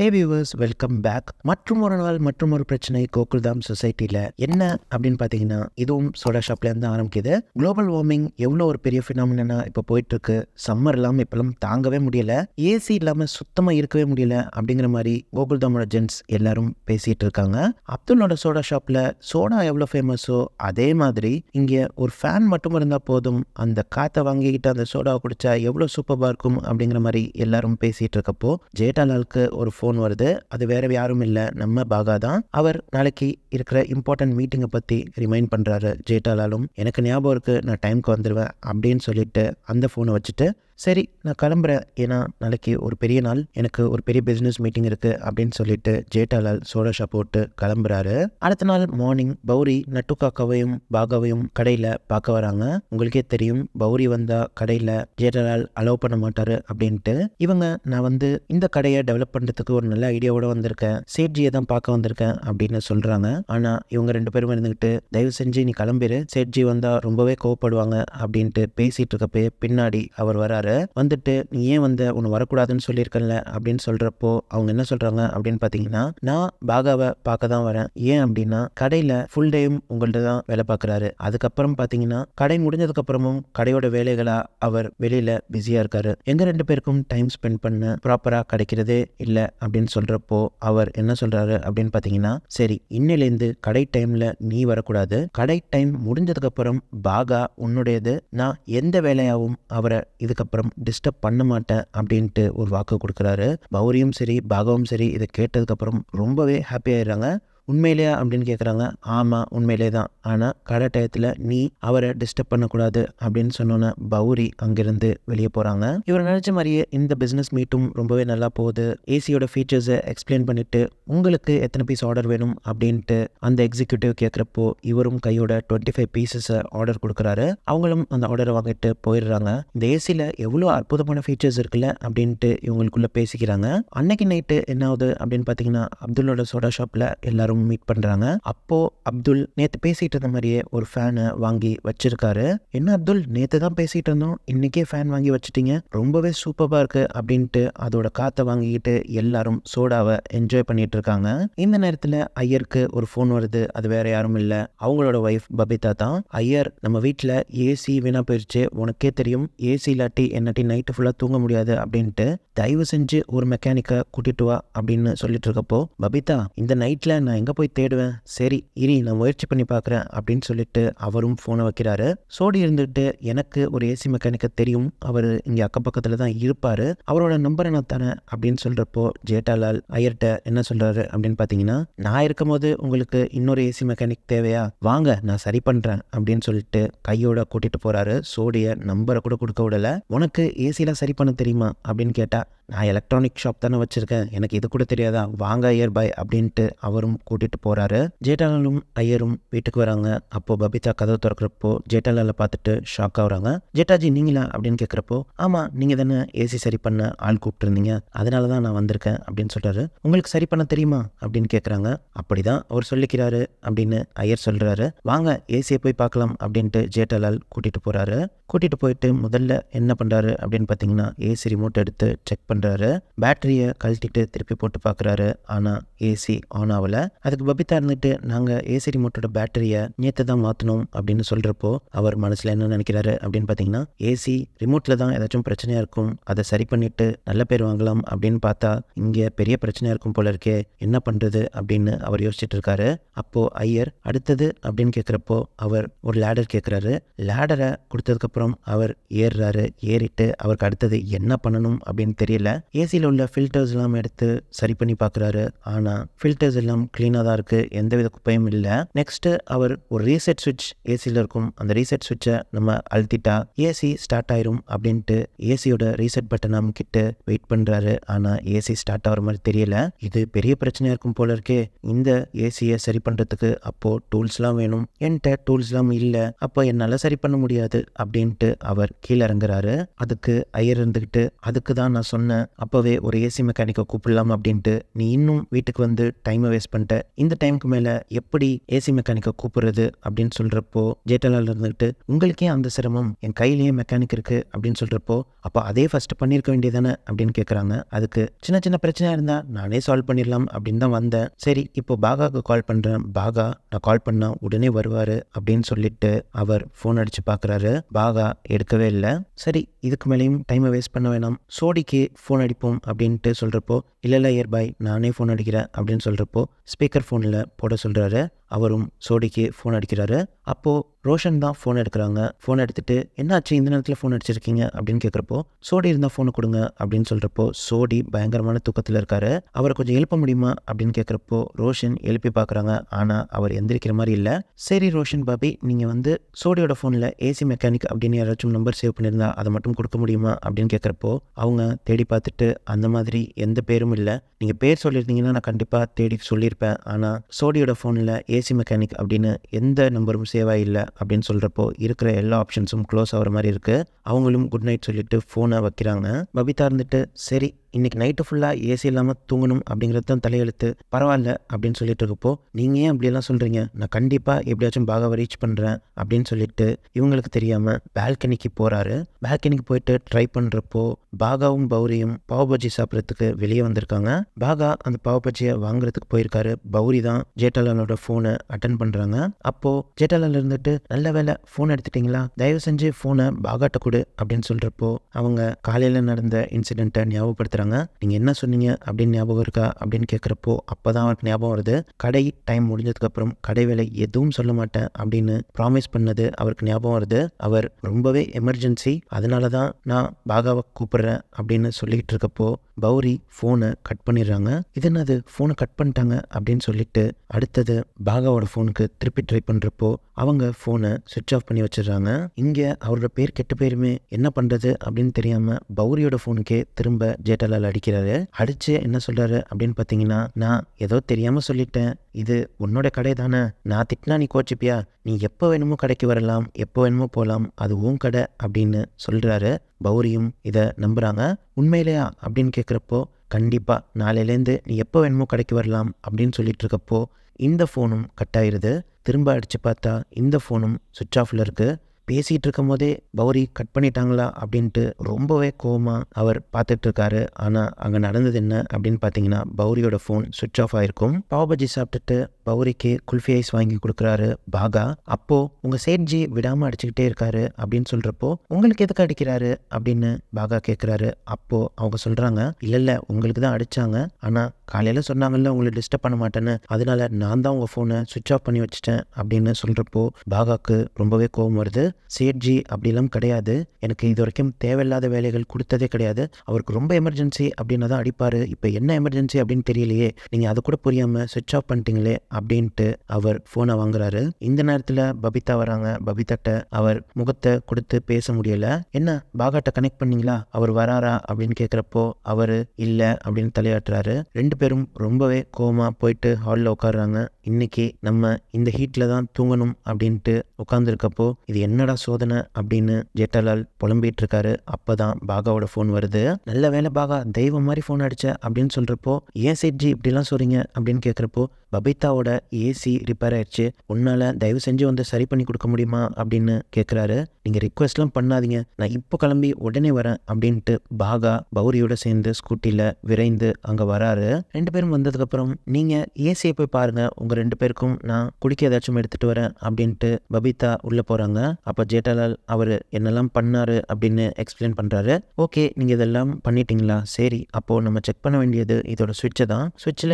ஹே viewers welcome back மற்றும் ஒரு நாள் மற்றும் ஒரு பிரச்சனை கோகுல்தாம் சொசைட்டியில் என்ன அப்படின்னு பார்த்தீங்கன்னா இதுவும் சோடா ஷாப்லேருந்து ஆரம்பிக்குது குளோபல் வார்மிங் எவ்வளோ ஒரு பெரிய ஃபினாமினா இப்போ போயிட்டுருக்கு சம்மர் இல்லாமல் இப்பெல்லாம் தாங்கவே முடியல ஏசி இல்லாமல் சுத்தமாக இருக்கவே முடியல அப்படிங்கிற மாதிரி கோகுல்தாமோட ஜென்ஸ் எல்லாரும் பேசிகிட்டு இருக்காங்க அப்துல்லோட சோடா ஷாப்பில் சோடா எவ்வளோ ஃபேமஸோ அதே மாதிரி இங்கே ஒரு ஃபேன் மட்டும் இருந்தால் போதும் அந்த காற்றை வாங்கிக்கிட்டு அந்த சோடாவை குடிச்சா எவ்வளோ சூப்பராக இருக்கும் அப்படிங்கிற மாதிரி எல்லாரும் பேசிகிட்டு இருக்கப்போ ஜேட்டாலாலுக்கு ஒரு ஃபோன் ஃபோன் வருது அது வேற யாரும் இல்லை நம்ம பாகா தான் அவர் நாளைக்கு இருக்கிற இம்பார்ட்டன்ட் மீட்டிங்கை பற்றி ரிமைண்ட் பண்ணுறாரு ஜேட்டாலாலும் எனக்கு ஞாபகம் இருக்குது நான் டைமுக்கு வந்துடுவேன் அப்படின்னு சொல்லிட்டு அந்த ஃபோனை வச்சுட்டு சரி நான் கிளம்புறேன் ஏன்னா நாளைக்கு ஒரு பெரிய நாள் எனக்கு ஒரு பெரிய பிஸ்னஸ் மீட்டிங் இருக்குது அப்படின்னு சொல்லிட்டு ஜேட்டாலால் சோடா போட்டு கிளம்புறாரு அடுத்த நாள் மார்னிங் பௌரி நட்டு காக்காவையும் பாகாவையும் கடையில் பார்க்க வராங்க உங்களுக்கே தெரியும் பௌரி வந்தா கடையில் ஜேட்டாலால் அலோவ் பண்ண மாட்டாரு அப்படின்ட்டு இவங்க நான் வந்து இந்த கடையை டெவலப் பண்ணுறதுக்கு ஒரு நல்ல ஐடியாவோட வந்திருக்கேன் சேட்ஜியை தான் பார்க்க வந்திருக்கேன் அப்படின்னு சொல்கிறாங்க ஆனால் இவங்க ரெண்டு பேரும் இருந்துக்கிட்டு தயவு செஞ்சு நீ கிளம்பிடு சேட்ஜி வந்தால் ரொம்பவே கோவப்படுவாங்க அப்படின்ட்டு பேசிகிட்டு இருக்கப்பே பின்னாடி அவர் வராரு வராரு வந்துட்டு நீ ஏன் வந்த உன்னை வரக்கூடாதுன்னு சொல்லியிருக்கல அப்படின்னு சொல்கிறப்போ அவங்க என்ன சொல்கிறாங்க அப்படின்னு பார்த்தீங்கன்னா நான் பாகாவை பார்க்க தான் வரேன் ஏன் அப்படின்னா கடையில் ஃபுல் டைம் உங்கள்ட்ட தான் வேலை பார்க்குறாரு அதுக்கப்புறம் பார்த்தீங்கன்னா கடை முடிஞ்சதுக்கப்புறமும் கடையோட வேலைகளாக அவர் வெளியில் பிஸியாக இருக்காரு எங்கள் ரெண்டு பேருக்கும் டைம் ஸ்பெண்ட் பண்ண ப்ராப்பராக கிடைக்கிறதே இல்லை அப்படின்னு சொல்கிறப்போ அவர் என்ன சொல்கிறாரு அப்படின்னு பார்த்தீங்கன்னா சரி இன்னிலேருந்து கடை டைமில் நீ வரக்கூடாது கடை டைம் முடிஞ்சதுக்கப்புறம் பாகா உன்னுடையது நான் எந்த வேலையாகவும் அவரை இதுக்கப்புறம் அப்புறம் டிஸ்டர்ப் பண்ண மாட்டேன் அப்படின்ட்டு ஒரு வாக்கு கொடுக்குறாரு பௌரியும் சரி பாகவும் சரி இதை கேட்டதுக்கப்புறம் ரொம்பவே ஹாப்பி ஆயிடுறாங்க உண்மையிலேயா அப்படின்னு கேட்குறாங்க ஆமாம் உண்மையிலே தான் ஆனால் கடை டயத்தில் நீ அவரை டிஸ்டர்ப் பண்ணக்கூடாது அப்படின்னு சொன்னோன்னே பௌரி அங்கேருந்து வெளியே போகிறாங்க இவர் நினச்ச மாதிரியே இந்த பிஸ்னஸ் மீட்டும் ரொம்பவே நல்லா போகுது ஏசியோட ஃபீச்சர்ஸை எக்ஸ்பிளைன் பண்ணிவிட்டு உங்களுக்கு எத்தனை பீஸ் ஆர்டர் வேணும் அப்படின்ட்டு அந்த எக்ஸிக்யூட்டிவ் கேட்குறப்போ இவரும் கையோட டுவெண்ட்டி ஃபைவ் பீசஸை ஆர்டர் கொடுக்குறாரு அவங்களும் அந்த ஆர்டரை வாங்கிட்டு போயிடுறாங்க இந்த ஏசியில் எவ்வளோ அற்புதமான ஃபீச்சர்ஸ் இருக்குல்ல அப்படின்ட்டு இவங்களுக்குள்ளே பேசிக்கிறாங்க அன்னைக்கு நைட்டு என்ன ஆகுது அப்படின்னு பார்த்தீங்கன்னா அப்துல்லோட சோடா ஷாப்பில் எல்லாரும் அவங்க மீட் பண்ணுறாங்க அப்போது அப்துல் நேற்று பேசிகிட்டு இருந்த மாதிரியே ஒரு ஃபேனை வாங்கி வச்சிருக்காரு என்ன அப்துல் நேற்று தான் பேசிகிட்டு இருந்தோம் இன்னைக்கே ஃபேன் வாங்கி வச்சுட்டீங்க ரொம்பவே சூப்பராக இருக்குது அப்படின்ட்டு அதோட காற்றை வாங்கிக்கிட்டு எல்லாரும் சோடாவை என்ஜாய் பண்ணிட்டு இருக்காங்க இந்த நேரத்தில் ஐயருக்கு ஒரு ஃபோன் வருது அது வேற யாரும் இல்லை அவங்களோட ஒய்ஃப் பபிதா தான் ஐயர் நம்ம வீட்டில் ஏசி வீணாக போயிடுச்சு உனக்கே தெரியும் ஏசி இல்லாட்டி என்னட்டி நைட்டு ஃபுல்லாக தூங்க முடியாது அப்படின்ட்டு தயவு செஞ்சு ஒரு மெக்கானிக்கை கூட்டிட்டு வா அப்படின்னு சொல்லிட்டு இருக்கப்போ பபிதா இந்த நைட்டில் நான் எங்கே போய் தேடுவேன் சரி இனி நான் முயற்சி பண்ணி பார்க்குறேன் அப்படின்னு சொல்லிட்டு அவரும் ஃபோனை வைக்கிறாரு சோடி இருந்துட்டு எனக்கு ஒரு ஏசி மெக்கானிக்கை தெரியும் அவர் இங்கே அக்க பக்கத்தில் தான் இருப்பார் அவரோட நம்பரை நான் தரேன் அப்படின்னு சொல்கிறப்போ ஜேட்டாலால் ஐயர்கிட்ட என்ன சொல்கிறாரு அப்படின்னு பார்த்தீங்கன்னா நான் இருக்கும்போது உங்களுக்கு இன்னொரு ஏசி மெக்கானிக் தேவையா வாங்க நான் சரி பண்ணுறேன் அப்படின்னு சொல்லிட்டு கையோட கூட்டிகிட்டு போகிறாரு சோடியை நம்பரை கூட கொடுக்க விடலை உனக்கு ஏசிலாம் சரி பண்ண தெரியுமா அப்படின்னு கேட்டால் நான் எலக்ட்ரானிக் ஷாப் தானே வச்சுருக்கேன் எனக்கு இது கூட தெரியாதா வாங்க ஐயர் பாய் அப்படின்ட்டு அவரும் கூட்டிகிட்டு போகிறாரு ஜேட்டாலாலும் ஐயரும் வீட்டுக்கு வராங்க அப்போது பபிதா கதவு திறக்கிறப்போ ஜேட்டாலால பார்த்துட்டு ஷாக் ஆகுறாங்க ஜேட்டாஜி நீங்களா அப்படின்னு கேட்குறப்போ ஆமாம் நீங்கள் தானே ஏசி சரி பண்ண ஆள் கூப்பிட்டுருந்தீங்க அதனால தான் நான் வந்திருக்கேன் அப்படின்னு சொல்கிறாரு உங்களுக்கு சரி பண்ண தெரியுமா அப்படின்னு கேட்குறாங்க அப்படி தான் அவர் சொல்லிக்கிறாரு அப்படின்னு ஐயர் சொல்கிறாரு வாங்க ஏசியை போய் பார்க்கலாம் அப்படின்ட்டு ஜேட்டாலால் கூட்டிகிட்டு போகிறாரு கூட்டிகிட்டு போயிட்டு முதல்ல என்ன பண்ணுறாரு அப்படின்னு பார்த்தீங்கன்னா ஏசி ரிமோட் எடுத்து செக் பண்ணி பண்ணுறாரு பேட்டரியை கழட்டிட்டு திருப்பி போட்டு பார்க்குறாரு ஆனால் ஏசி ஆன் ஆகலை அதுக்கு பபிதா இருந்துட்டு நாங்கள் ஏசி ரிமோட்டோட பேட்டரியை நேற்று தான் மாற்றணும் அப்படின்னு சொல்கிறப்போ அவர் மனசில் என்ன நினைக்கிறாரு அப்படின்னு பார்த்தீங்கன்னா ஏசி ரிமோட்டில் தான் ஏதாச்சும் பிரச்சனையாக இருக்கும் அதை சரி பண்ணிட்டு நல்ல பேர் வாங்கலாம் அப்படின்னு பார்த்தா இங்கே பெரிய பிரச்சனையாக இருக்கும் போல இருக்கே என்ன பண்ணுறது அப்படின்னு அவர் யோசிச்சுட்டு இருக்காரு அப்போது ஐயர் அடுத்தது அப்படின்னு கேட்குறப்போ அவர் ஒரு லேடர் கேட்குறாரு லேடரை கொடுத்ததுக்கப்புறம் அவர் ஏறுறாரு ஏறிட்டு அவருக்கு அடுத்தது என்ன பண்ணணும் அப்படின்னு தெரியல ஏசியில் ஏசியில் உள்ள ஃபில்டர்ஸ் எல்லாம் எடுத்து சரி பண்ணி பார்க்குறாரு ஆனால் ஃபில்டர்ஸ் எல்லாம் க்ளீனாக தான் இருக்குது எந்தவித குப்பையும் இல்லை நெக்ஸ்ட்டு அவர் ஒரு ரீசெட் சுவிட்ச் ஏசியில் இருக்கும் அந்த ரீசெட் சுவிட்சை நம்ம அழுத்திட்டா ஏசி ஸ்டார்ட் ஆயிரும் அப்படின்ட்டு ஏசியோட ரீசெட் பட்டன் கிட்ட வெயிட் பண்ணுறாரு ஆனால் ஏசி ஸ்டார்ட் ஆகிற மாதிரி தெரியல இது பெரிய பிரச்சனையாக இருக்கும் போல இருக்கே இந்த ஏசியை சரி பண்ணுறதுக்கு அப்போது டூல்ஸ்லாம் வேணும் என்கிட்ட டூல்ஸ்லாம் இல்லை அப்போ என்னால் சரி பண்ண முடியாது அப்படின்ட்டு அவர் கீழே இறங்குறாரு அதுக்கு ஐயர் இருந்துக்கிட்டு அதுக்கு தான் நான் சொன்ன அப்போவே ஒரு ஏசி மெக்கானிக்கை கூப்பிடலாம் அப்படின்ட்டு நீ இன்னும் வீட்டுக்கு வந்து டைமை வேஸ்ட் பண்ணிட்ட இந்த டைமுக்கு மேலே எப்படி ஏசி மெக்கானிக்கை கூப்பிடுறது அப்படின்னு சொல்கிறப்போ ஜேட்டலால் இருந்துக்கிட்டு உங்களுக்கே அந்த சிரமம் என் கையிலேயே மெக்கானிக் இருக்குது அப்படின்னு சொல்கிறப்போ அப்போ அதே ஃபஸ்ட்டு பண்ணியிருக்க வேண்டியதானே அப்படின்னு கேட்குறாங்க அதுக்கு சின்ன சின்ன பிரச்சனையாக இருந்தால் நானே சால்வ் பண்ணிடலாம் அப்படின்னு தான் வந்தேன் சரி இப்போ பாகாவுக்கு கால் பண்ணுறேன் பாகா நான் கால் பண்ணால் உடனே வருவார் அப்படின்னு சொல்லிட்டு அவர் ஃபோன் அடித்து பார்க்குறாரு பாகா எடுக்கவே இல்லை சரி இதுக்கு மேலேயும் டைமை வேஸ்ட் பண்ண வேணாம் சோடிக்கு ஃபோன் அடிப்போம் அப்படின்ட்டு சொல்கிறப்போ இல்லை இல்லை இயர்பாய் நானே ஃபோன் அடிக்கிறேன் அப்படின்னு சொல்கிறப்போ ஸ்பீக்கர் ஃபோனில் போட சொல்கிறாரு அவரும் சோடிக்கு ஃபோன் அடிக்கிறாரு அப்போது ரோஷன் தான் ஃபோன் எடுக்கிறாங்க ஃபோன் எடுத்துட்டு என்னாச்சு இந்த நேரத்தில் ஃபோன் அடிச்சிருக்கீங்க அப்படின்னு கேட்குறப்போ சோடி இருந்தால் ஃபோனை கொடுங்க அப்படின்னு சொல்கிறப்போ சோடி பயங்கரமான தூக்கத்தில் இருக்காரு அவரை கொஞ்சம் எழுப்ப முடியுமா அப்படின்னு கேட்குறப்போ ரோஷன் எழுப்பி பார்க்குறாங்க ஆனால் அவர் எந்திரிக்கிற மாதிரி இல்லை சரி ரோஷன் பாபி நீங்கள் வந்து சோடியோட ஃபோனில் ஏசி மெக்கானிக் அப்படின்னு யாராச்சும் நம்பர் சேவ் பண்ணியிருந்தா அதை மட்டும் கொடுக்க முடியுமா அப்படின்னு கேட்குறப்போ அவங்க தேடி பார்த்துட்டு அந்த மாதிரி எந்த பேரும் இல்லை நீங்கள் பேர் சொல்லியிருந்தீங்கன்னா நான் கண்டிப்பாக தேடி சொல்லியிருப்பேன் ஆனால் சோடியோட ஃபோனில் ஏசி மெக்கானிக் அப்படின்னு எந்த நம்பரும் சேவாக இல்லை அப்படின்னு சொல்கிறப்போ இருக்கிற எல்லா ஆப்ஷன்ஸும் க்ளோஸ் ஆகிற மாதிரி இருக்குது அவங்களும் குட் நைட் சொல்லிட்டு ஃபோனை வைக்கிறாங்க பபிதா இருந்துட்டு சரி இன்றைக்கி நைட்டு ஃபுல்லாக ஏசி இல்லாமல் தூங்கணும் அப்படிங்கிறது தான் தலையெழுத்து பரவாயில்ல அப்படின்னு சொல்லிட்டு இருக்கப்போ நீங்கள் ஏன் அப்படியெல்லாம் சொல்கிறீங்க நான் கண்டிப்பாக எப்படியாச்சும் பாகாவை ரீச் பண்ணுறேன் அப்படின்னு சொல்லிட்டு இவங்களுக்கு தெரியாமல் பால்கனிக்கு போகிறாரு பால்கனிக்கு போயிட்டு ட்ரை பண்ணுறப்போ பாகாவும் பௌரியும் பாவ் பஜ்ஜி சாப்பிட்றதுக்கு வெளியே வந்திருக்காங்க பாகா அந்த பாவ் பஜ்ஜியை வாங்குறதுக்கு போயிருக்காரு பௌரி தான் ஜேட்டாலாலோட ஃபோனை அட்டன் பண்ணுறாங்க அப்போது ஜேட்டாலால் இருந்துட்டு நல்ல வேலை ஃபோன் எடுத்துட்டிங்களா தயவு செஞ்சு ஃபோனை பாகாட்ட கொடு அப்படின்னு சொல்கிறப்போ அவங்க காலையில் நடந்த இன்சிடெண்ட்டை ஞாபகப்படுத்த கேட்குறாங்க நீங்கள் என்ன சொன்னீங்க அப்படின்னு ஞாபகம் இருக்கா அப்படின்னு கேட்குறப்போ அப்போ தான் அவருக்கு ஞாபகம் வருது கடை டைம் முடிஞ்சதுக்கப்புறம் கடை வேலை எதுவும் சொல்ல மாட்டேன் அப்படின்னு ப்ராமிஸ் பண்ணது அவருக்கு ஞாபகம் வருது அவர் ரொம்பவே எமர்ஜென்சி அதனால தான் நான் பாகாவை கூப்பிட்றேன் அப்படின்னு சொல்லிக்கிட்டு இருக்கப்போ பௌரி ஃபோனை கட் பண்ணிடுறாங்க இது என்னது ஃபோனை கட் பண்ணிட்டாங்க அப்படின்னு சொல்லிட்டு அடுத்தது பாகாவோட ஃபோனுக்கு திருப்பி ட்ரை பண்ணுறப்போ அவங்க ஃபோனை சுவிட்ச் ஆஃப் பண்ணி வச்சிடுறாங்க இங்கே அவரோட பேர் கெட்ட பேருமே என்ன பண்ணுறது அப்படின்னு தெரியாமல் பௌரியோட ஃபோனுக்கே திரும்ப ஜேட்டலால் அடிக்கிறாரு அடித்து என்ன சொல்கிறாரு அப்படின்னு பார்த்தீங்கன்னா நான் ஏதோ தெரியாமல் சொல்லிட்டேன் இது உன்னோட கடை தானே நான் திட்டினா நீ கோச்சிப்பியா நீ எப்போ வேணுமோ கடைக்கு வரலாம் எப்போ வேணுமோ போகலாம் அது உன் கடை அப்படின்னு சொல்கிறாரு பௌரியும் இதை நம்புகிறாங்க உண்மையிலையா அப்படின்னு கேட்குறப்போ கண்டிப்பாக நாளையிலேருந்து நீ எப்போ வேணுமோ கடைக்கு வரலாம் அப்படின்னு சொல்லிட்டு இருக்கப்போ இந்த ஃபோனும் கட் ஆயிடுது திரும்ப அடித்து பார்த்தா இந்த ஃபோனும் சுவிட்ச் ஆஃபில் இருக்குது பேசிகிட்டு இருக்கும் போதே பௌரி கட் பண்ணிட்டாங்களா அப்படின்ட்டு ரொம்பவே கோவமாக அவர் பார்த்துட்டு இருக்காரு ஆனால் அங்கே நடந்தது என்ன அப்படின்னு பார்த்தீங்கன்னா பௌரியோட ஃபோன் சுவிட்ச் ஆஃப் ஆயிருக்கும் பாவபஜி சாப்பிட்டுட்டு பௌரிக்கு குல்ஃபி ஐஸ் வாங்கி கொடுக்குறாரு பாகா அப்போ உங்கள் சேட்ஜி விடாமல் அடிச்சுக்கிட்டே இருக்காரு அப்படின்னு சொல்கிறப்போ உங்களுக்கு எதுக்கு அடிக்கிறாரு அப்படின்னு பாகா கேட்குறாரு அப்போ அவங்க சொல்கிறாங்க இல்லை இல்லை உங்களுக்கு தான் அடித்தாங்க ஆனால் காலையில் சொன்னாங்கல்ல உங்களை டிஸ்டர்ப் பண்ண மாட்டேன்னு அதனால நான் தான் உங்கள் ஃபோனை சுவிட்ச் ஆஃப் பண்ணி வச்சுட்டேன் அப்படின்னு சொல்கிறப்போ பாகாக்கு ரொம்பவே கோவம் வருது சேட்ஜி அப்படிலாம் கிடையாது எனக்கு இது வரைக்கும் தேவையில்லாத வேலைகள் கொடுத்ததே கிடையாது அவருக்கு ரொம்ப எமர்ஜென்சி அப்படின்னு தான் அடிப்பார் இப்போ என்ன எமர்ஜென்சி அப்படின்னு தெரியலையே நீங்கள் அதை கூட புரியாமல் சுவிட்ச் ஆஃப் பண்ணிட்டீங்களே அப்படின்ட்டு அவர் ஃபோனை வாங்குறாரு இந்த நேரத்தில் பபிதா வராங்க பபிதாட்ட அவர் முகத்தை கொடுத்து பேச முடியல என்ன பாகாட்ட கனெக்ட் பண்ணீங்களா அவர் வராரா அப்படின்னு கேட்குறப்போ அவர் இல்லை அப்படின்னு தலையாட்டுறாரு ரெண்டு பேரும் ரொம்பவே கோமா போயிட்டு ஹாலில் உட்காடுறாங்க இன்னைக்கு நம்ம இந்த ஹீட்டில் தான் தூங்கணும் அப்படின்ட்டு உட்காந்துருக்கப்போ இது என்னடா சோதனை அப்படின்னு ஜெட்டலால் புலம்பிட்டு இருக்காரு அப்போ தான் பாகாவோட ஃபோன் வருது நல்ல வேலை பாகா தெய்வம் மாதிரி ஃபோன் அடிச்ச அப்படின்னு சொல்கிறப்போ ஏன் செட்ஜி இப்படிலாம் சொல்கிறீங்க அப்படின்னு கேட்குறப்போ பபிதாவோட ஏசி ரிப்பேர் ஆயிடுச்சு உன்னால் தயவு செஞ்சு வந்து சரி பண்ணி கொடுக்க முடியுமா அப்படின்னு கேட்குறாரு நீங்கள் ரிக்வெஸ்ட்லாம் பண்ணாதீங்க நான் இப்போ கிளம்பி உடனே வரேன் அப்படின்ட்டு பாகா பௌரியோட சேர்ந்து ஸ்கூட்டியில் விரைந்து அங்கே வராரு ரெண்டு பேரும் வந்ததுக்கப்புறம் நீங்கள் ஏசியை போய் பாருங்கள் உங்கள் ரெண்டு பேருக்கும் நான் குடிக்க ஏதாச்சும் எடுத்துகிட்டு வரேன் அப்படின்ட்டு பபிதா உள்ளே போகிறாங்க அப்போ ஜேட்டாலால் அவர் என்னெல்லாம் பண்ணாரு அப்படின்னு எக்ஸ்பிளைன் பண்ணுறாரு ஓகே நீங்கள் இதெல்லாம் பண்ணிட்டீங்களா சரி அப்போது நம்ம செக் பண்ண வேண்டியது இதோட சுவிட்சை தான்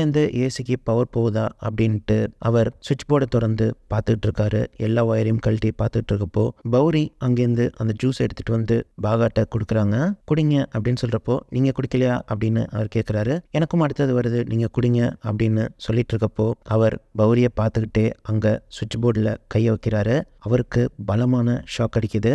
இருந்து ஏசிக்கு பவர் போகுதா அப்படின்ட்டு அவர் சுவிட்ச் போர்டை திறந்து பார்த்துட்டு இருக்காரு எல்லா ஒயரையும் கழட்டி பார்த்துட்டு இருக்கப்போ பௌரி அங்கேருந்து அந்த ஜூஸ் எடுத்துகிட்டு வந்து பாகாட்ட கொடுக்குறாங்க குடிங்க அப்படின்னு சொல்கிறப்போ நீங்கள் குடிக்கலையா அப்படின்னு அவர் கேட்குறாரு எனக்கும் அடுத்தது வருது நீங்கள் குடிங்க அப்படின்னு சொல்லிட்டு இருக்கப்போ அவர் பௌரியை பார்த்துக்கிட்டே அங்கே சுவிட்ச் போர்டில் கையை வைக்கிறாரு அவருக்கு பலமான ஷாக் அடிக்குது